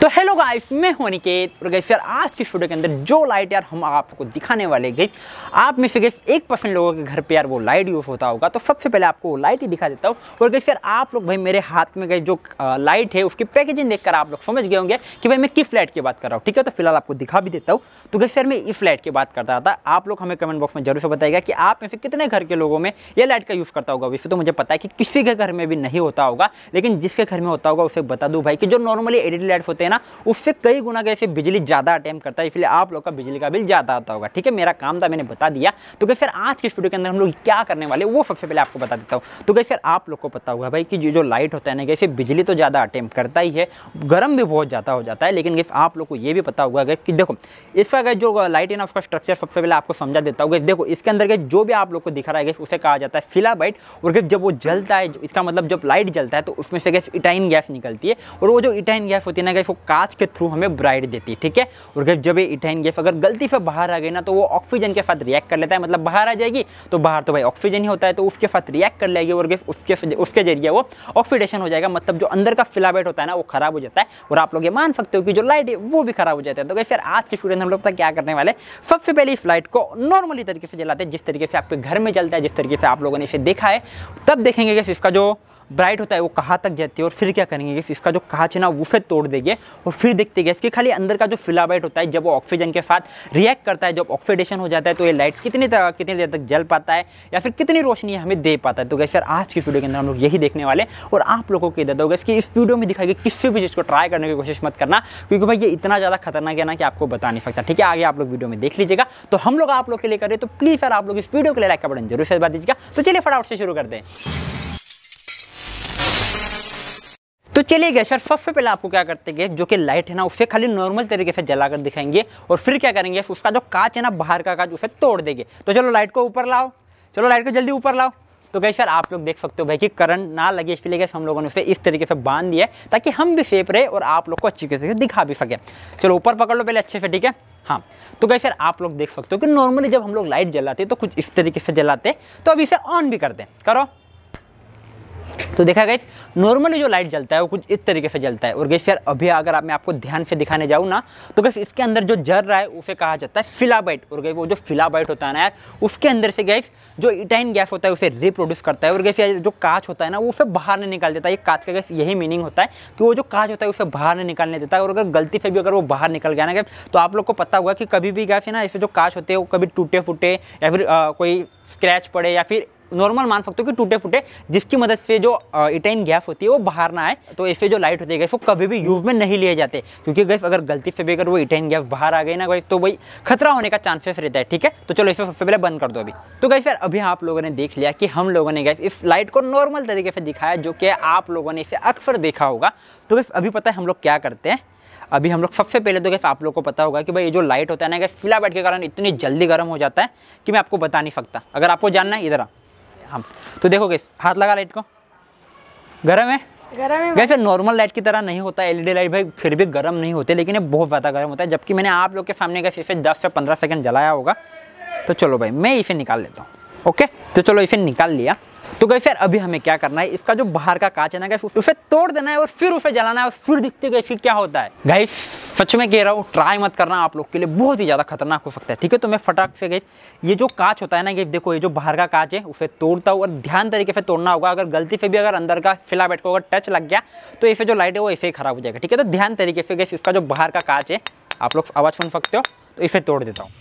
तो hello guys मैं हूं अनिकेत और गैस यार आज की वीडियो के अंदर जो लाइट यार हम आपको दिखाने वाले गई आप में से गैस एक परसेंट लोगों के घर पे यार वो लाइट यूज़ होता होगा तो सबसे पहले आपको वो लाइट ही दिखा देता हूँ और गई यार आप लोग भाई मेरे हाथ में गए जो लाइट है उसकी पैकेजिंग देखकर आप लोग समझ गए होंगे कि भाई मैं किस लाइट की बात कर रहा हूँ ठीक है तो फिलहाल आपको दिखा भी देता हूँ तो गैस यार मैं इस लाइट की बात करता था आप लोग हमें कमेंट बॉक्स में जरूर से बताएगा कि आप में से कितने घर के लोगों में यह लाइट का यूज़ करता होगा वैसे तो मुझे पता है कि किसी के घर में भी नहीं होता होगा लेकिन जिसके घर में होता होगा उसे बता दूँ भाई कि जो नॉर्मली एडिट लाइट होते हैं है ना उससे कई गुना कैसे बिजली ज़्यादा अटैम्प करता है इसलिए आप लोग का बिजली का बिल ज़्यादा आता होगा ठीक है मेरा काम था मैंने बता दिया तो कैसे आज के स्टूडियो के अंदर हम लोग क्या करने वाले वो सबसे पहले आपको बता देता हूँ तो कैसे आप लोग को पता हुआ भाई कि जो लाइट होता है ना कैसे बिजली तो ज़्यादा अटैम्प करता ही है गर्म भी बहुत ज़्यादा हो जाता है लेकिन कैसे आप लोग को ये भी पता हुआ कि देखो इसका गैस जो लाइट है ना उसका स्ट्रक्चर सबसे पहले आपको समझा देता हूँ देखो इसके अंदर गैस जो भी आप लोग को दिखा रहा है उसे कहा जाता है फिलाबाइट और गैस जब वो जलता है इसका मतलब जब लाइट जलता है तो उसमें से गैस इटाइन गैस निकलती है और वो जो इटाइन गैस होती है ना गैस वो कांच के थ्रू हमें ब्राइट देती है ठीक है और गैस जब ये इथेन गैस अगर गलती से बाहर आ गई ना तो वो ऑक्सीजन के साथ रिएक्ट कर लेता है मतलब बाहर आ जाएगी तो बाहर तो भाई ऑक्सीजन ही होता है तो उसके साथ रिएक्ट कर लेगी और गैस उसके उसके जरिए वो ऑक्सीडेशन हो जाएगा मतलब जो अंदर का फिलाबेट होता है ना वो खराब हो जाता है और आप लोग ये मान सकते हो कि जो लाइट है वो भी खराब हो जाता है तो गैस फिर आज के स्टूडेंट हम लोग पता क्या करने वाले सबसे पहले इस लाइट को नॉर्मली तरीके से जलाते हैं जिस तरीके से आपके घर में चलता है जिस तरीके से आप लोगों ने इसे देखा है तब देखेंगे कि इसका जो ब्राइट होता है वो कहाँ तक जाती है और फिर क्या करेंगे गैस इसका जो कांच है ना वो फिर तोड़ देंगे और फिर देखते गैस कि खाली अंदर का जो फिलाबाइट होता है जब वो ऑक्सीजन के साथ रिएक्ट करता है जब ऑक्सीडेशन हो जाता है तो ये लाइट कितनी तक कितनी देर तक जल पाता है या फिर कितनी रोशनी हमें दे पाता है तो गैस यार आज की वीडियो के अंदर हम लोग यही देखने वाले और आप लोगों को हो गैस कि इस वीडियो में दिखाएगी किसी भी चीज़ को ट्राई करने की कोशिश मत करना क्योंकि भाई ये इतना ज़्यादा खतरनाक है ना कि आपको बता नहीं सकता ठीक है आगे आप लोग वीडियो में देख लीजिएगा तो हम लोग आप लोग के लिए करें तो प्लीज़ यार आप लोग इस वीडियो के लिए लाइक का बटन जरूर से दीजिएगा तो चलिए फटाफट से शुरू कर दें चलिए गए सर सबसे पहले आपको क्या करते गए जो कि लाइट है ना उसे खाली नॉर्मल तरीके से जलाकर दिखाएंगे और फिर क्या करेंगे उसका जो कांच है ना बाहर का कांच उसे तोड़ देंगे तो चलो लाइट को ऊपर लाओ चलो लाइट को जल्दी ऊपर लाओ तो गए सर आप लोग देख सकते हो भाई कि करंट ना लगे इसलिए गैस हम लोगों ने उसे इस तरीके से बांध दिया है ताकि हम भी सेफ रहे और आप लोग को अच्छी तरीके से दिखा भी सके चलो ऊपर पकड़ लो पहले अच्छे से ठीक है हाँ तो गए सर आप लोग देख सकते हो कि नॉर्मली जब हम लोग लाइट जलाते तो कुछ इस तरीके से जलाते तो अब इसे ऑन भी करते करो तो देखा गई नॉर्मली जो लाइट जलता है वो कुछ इस तरीके से जलता है और गैस यार अभी अगर आप मैं आपको ध्यान से दिखाने जाऊँ ना तो गैस इसके अंदर जो जर रहा है उसे कहा जाता है फिलाबाइट और गई वो जो फिलाबाइट होता है ना यार उसके अंदर से गैस जो इटाइन गैस होता है उसे रिप्रोड्यूस करता है और गैस यार जो कांच होता है ना उसे बाहर नहीं निकाल देता है कांच का गैस यही मीनिंग होता है कि वो जो कांच होता है उसे बाहर नहीं निकालने देता है और अगर गलती से भी अगर वो बाहर निकल गया ना गैस तो आप लोग को पता हुआ कि कभी भी गैस है ना ऐसे जो काच होते हैं वो कभी टूटे फूटे या फिर कोई स्क्रैच पड़े या फिर नॉर्मल मान सकते हो कि टूटे फूटे जिसकी मदद से जो इटाइन गैस होती है वो बाहर ना आए तो ऐसे जो लाइट होती है गैस वो कभी भी यूज़ में नहीं लिए जाते क्योंकि गैस अगर गलती से भी अगर वो इटाइन गैस बाहर आ गई ना गई तो भाई खतरा होने का चांसेस रहता है ठीक है तो चलो इसे सबसे पहले बंद कर दो अभी तो गैस फिर अभी आप लोगों ने देख लिया कि हम लोगों ने गैस इस लाइट को नॉर्मल तरीके से दिखाया जो कि आप लोगों ने इसे अक्सर देखा होगा तो गैस अभी पता है हम लोग क्या करते हैं अभी हम लोग सबसे पहले तो गैस आप लोग को पता होगा कि भाई ये जो लाइट होता है ना गैस बैठ के कारण इतनी जल्दी गर्म हो जाता है कि मैं आपको बता नहीं सकता अगर आपको जानना है इधर आ हम हाँ। तो देखो गैस हाथ लगा लाइट को गर्म है गर्म है वैसे नॉर्मल लाइट की तरह नहीं होता एलईडी लाइट भाई फिर भी गर्म नहीं होते लेकिन ये बहुत ज़्यादा गर्म होता है जबकि मैंने आप लोग के सामने का इसे 10 से 15 सेकंड जलाया होगा तो चलो भाई मैं इसे निकाल लेता हूँ ओके तो चलो इसे निकाल लिया तो गई फिर अभी हमें क्या करना है इसका जो बाहर का कांच है ना गई उसे तोड़ देना है और फिर उसे जलाना है और फिर दिखते गए फिर क्या होता है गई सच में कह रहा हूँ ट्राई मत करना आप लोग के लिए बहुत ही ज़्यादा खतरनाक हो सकता है ठीक है तो मैं फटाक से गई ये जो कांच होता है ना गई देखो ये जो बाहर का कांच है उसे तोड़ता हूँ और ध्यान तरीके से तोड़ना होगा अगर गलती से भी अगर अंदर का बैठ को अगर टच लग गया तो इसे जो लाइट है वो ऐसे ही खराब हो जाएगा ठीक है तो ध्यान तरीके से गई इसका जो बाहर का कांच है आप लोग आवाज़ सुन सकते हो तो इसे तोड़ देता हूँ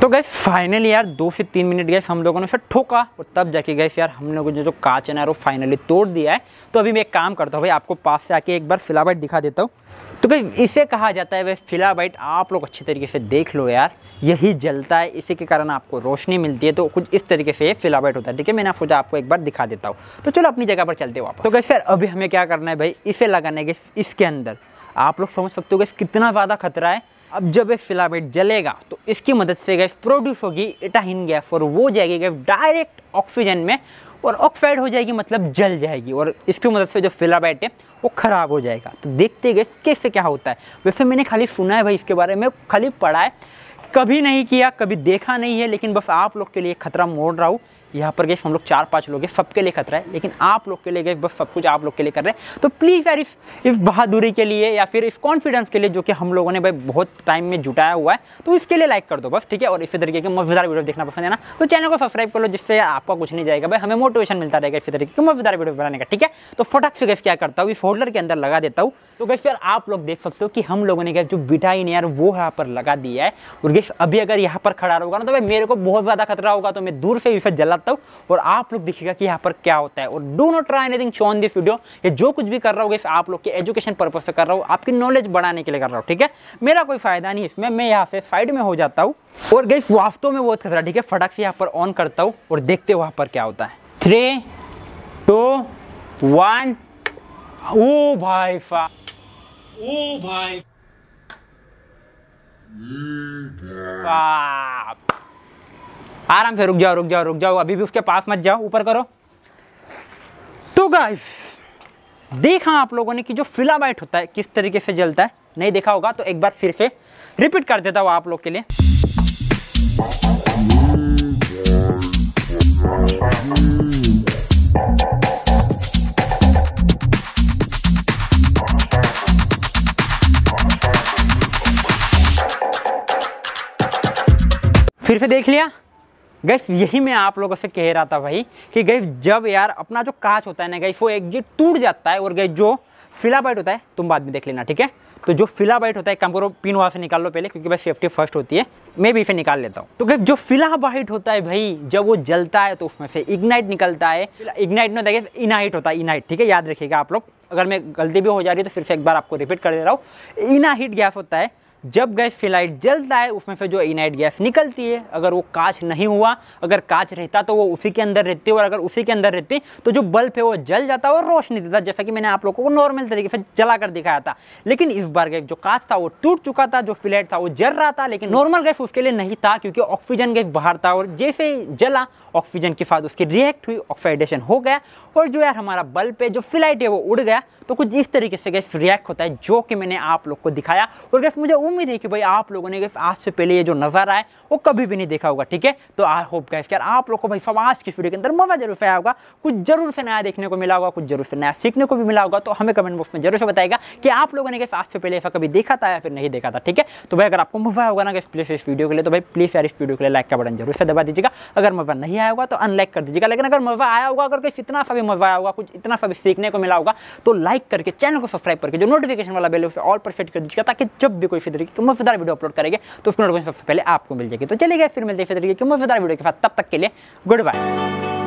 तो गैस फाइनली यार दो से तीन मिनट गैस हम लोगों ने उसे ठोका और तब जाके गैस यार हम लोगों ने जो कांच है ना वो फाइनली तोड़ दिया है तो अभी मैं एक काम करता हूँ भाई आपको पास से आके एक बार फिलाबाइट दिखा देता हूँ तो गई इसे कहा जाता है भाई फिलाबाइट आप लोग अच्छे तरीके से देख लो यार यही जलता है इसी के कारण आपको रोशनी मिलती है तो कुछ इस तरीके से फिलाबाइट होता है ठीक है मैंने सोचा आपको एक बार दिखा देता हूँ तो चलो अपनी जगह पर चलते हो आप तो गैस सर अभी हमें क्या करना है भाई इसे लगाना है इसके अंदर आप लोग समझ सकते हो गैस कितना ज़्यादा खतरा है अब जब ये फिलामेंट जलेगा तो इसकी मदद से गैस प्रोड्यूस होगी इटाहिन गैस और वो जाएगी गैस डायरेक्ट ऑक्सीजन में और ऑक्साइड हो जाएगी मतलब जल जाएगी और इसकी मदद से जो फिलाबैट है वो ख़राब हो जाएगा तो देखते गए कैसे क्या होता है वैसे मैंने खाली सुना है भाई इसके बारे में खाली पढ़ा है कभी नहीं किया कभी देखा नहीं है लेकिन बस आप लोग के लिए खतरा मोड़ रहा हूँ यहाँ पर गए हम लोग चार पाँच लोग हैं सबके लिए खतरा है लेकिन आप लोग के लिए गए बस सब कुछ आप लोग के लिए कर रहे हैं तो प्लीज़ यार इस इस बहादुरी के लिए या फिर इस कॉन्फिडेंस के लिए जो कि हम लोगों ने भाई बहुत टाइम में जुटाया हुआ है तो इसके लिए लाइक कर दो बस ठीक है और इसी तरीके के मज़ेदार वीडियो देखना पसंद है ना तो चैनल को सब्सक्राइब कर लो जिससे आपका कुछ नहीं जाएगा भाई हमें मोटिवेशन मिलता रहेगा इसी तरीके की मज़ेदार वीडियो बनाने का ठीक है तो फटक से गैस क्या करता हूँ इस होल्डर के अंदर लगा देता हूँ तो गैस यार आप लोग देख सकते हो कि हम लोगों ने गैस जो बिटाइन यार वो यहाँ पर लगा दिया है और गैस अभी अगर यहाँ पर खड़ा होगा ना तो भाई मेरे को बहुत ज़्यादा खतरा होगा तो मैं दूर से इसे जला करता मतलब, हूँ और आप लोग देखिएगा कि यहाँ पर क्या होता है और do not try anything show on this video ये जो कुछ भी कर रहा हूँ आप लोग के एजुकेशन पर्पज से कर रहा हूँ आपकी नॉलेज बढ़ाने के लिए कर रहा हूँ ठीक है मेरा कोई फायदा नहीं इसमें मैं यहाँ से साइड में हो जाता हूँ और गई वास्तव में बहुत खतरा ठीक है फटाक से यहाँ पर ऑन करता हूँ और देखते वहाँ पर क्या होता है थ्री टू वन ओ भाई फा ओ भाई बाप आराम से रुक जाओ रुक जाओ रुक जाओ अभी भी उसके पास मत जाओ ऊपर करो तो गाइस देखा आप लोगों ने कि जो फिलाबाइट होता है किस तरीके से जलता है नहीं देखा होगा तो एक बार फिर से रिपीट कर देता हूँ आप लोग के लिए फिर से देख लिया गैस यही मैं आप लोगों से कह रहा था भाई कि गैस जब यार अपना जो कांच होता है ना गैस वो एक जो टूट जाता है और गैस जो फिलाबाइट होता है तुम बाद में देख लेना ठीक है तो जो फिलाबाइट होता है काम करो पिन वहाँ से निकाल लो पहले क्योंकि भाई सेफ्टी फर्स्ट होती है मैं भी इसे निकाल लेता हूँ तो गैस जो फिलाबाइट होता है भाई जब वो जलता है तो उसमें से इग्नाइट निकलता है इग्नाइट में देखिए इनाइट होता है इनाइट ठीक है याद रखिएगा आप लोग अगर मैं गलती भी हो जा रही है तो फिर से एक बार आपको रिपीट कर दे रहा हूँ इनाहीट गैस होता है जब गैस फिलाइट जलता है उसमें से जो इनाइट गैस निकलती है अगर वो कांच नहीं हुआ अगर काच रहता तो वो उसी के अंदर रहती और अगर उसी के अंदर रहती तो जो बल्ब है वो जल जाता और रोशनी देता जैसा कि मैंने आप लोगों को नॉर्मल तरीके से जला कर दिखाया था लेकिन इस बार गैस जो कांच था वो टूट चुका था जो फ्लैट था वो जल रहा था लेकिन नॉर्मल गैस उसके लिए नहीं था क्योंकि ऑक्सीजन गैस बाहर था और जैसे ही जला ऑक्सीजन के साथ उसकी रिएक्ट हुई ऑक्साइडेशन हो गया और जो यार हमारा बल्ब है जो फ्लाइट है वो उड़ गया तो कुछ इस तरीके से गैस रिएक्ट होता है जो कि मैंने आप लोग को दिखाया और गैस मुझे उम्मीद है कि भाई आप लोगों ने आज से पहले ये जो नज़ारा है वो कभी भी नहीं देखा होगा ठीक है तो आई होप गैस यार आप लोग को भाई फवाज की वीडियो के अंदर मज़ा जरूर से आया होगा कुछ जरूर से नया देखने को मिला होगा कुछ जरूर से नया सीखने को भी मिला होगा तो हमें कमेंट बॉक्स में जरूर से बताएगा कि आप लोगों ने गाइस आज से पहले ऐसा कभी देखा था या फिर नहीं देखा था ठीक है तो भाई अगर आपको मज़ा होगा ना गाइस प्लीज़ इस वीडियो के लिए तो भाई प्लीज़ यार इस वीडियो के लिए लाइक का बटन जरूर से दबा दीजिएगा अगर मज़ा नहीं आया होगा तो अनलाइक कर दीजिएगा लेकिन अगर मज़ा आया होगा अगर कुछ इतना सा भी मज़ा आया होगा कुछ इतना सा भी सीखने को मिला होगा तो लाइक करके चैनल को सब्सक्राइब करके जो नोटिफिकेशन वाला बेल उसे ऑल पर सेट कर दीजिएगा ताकि जब भी कोई तरीके की मजेदार वीडियो अपलोड करेंगे तो उसको नोटिफिकेशन सबसे पहले आपको मिल जाएगी तो चलिए फिर मिलते हैं तरीके की मजेदार वीडियो के साथ तब तक के लिए गुड बाय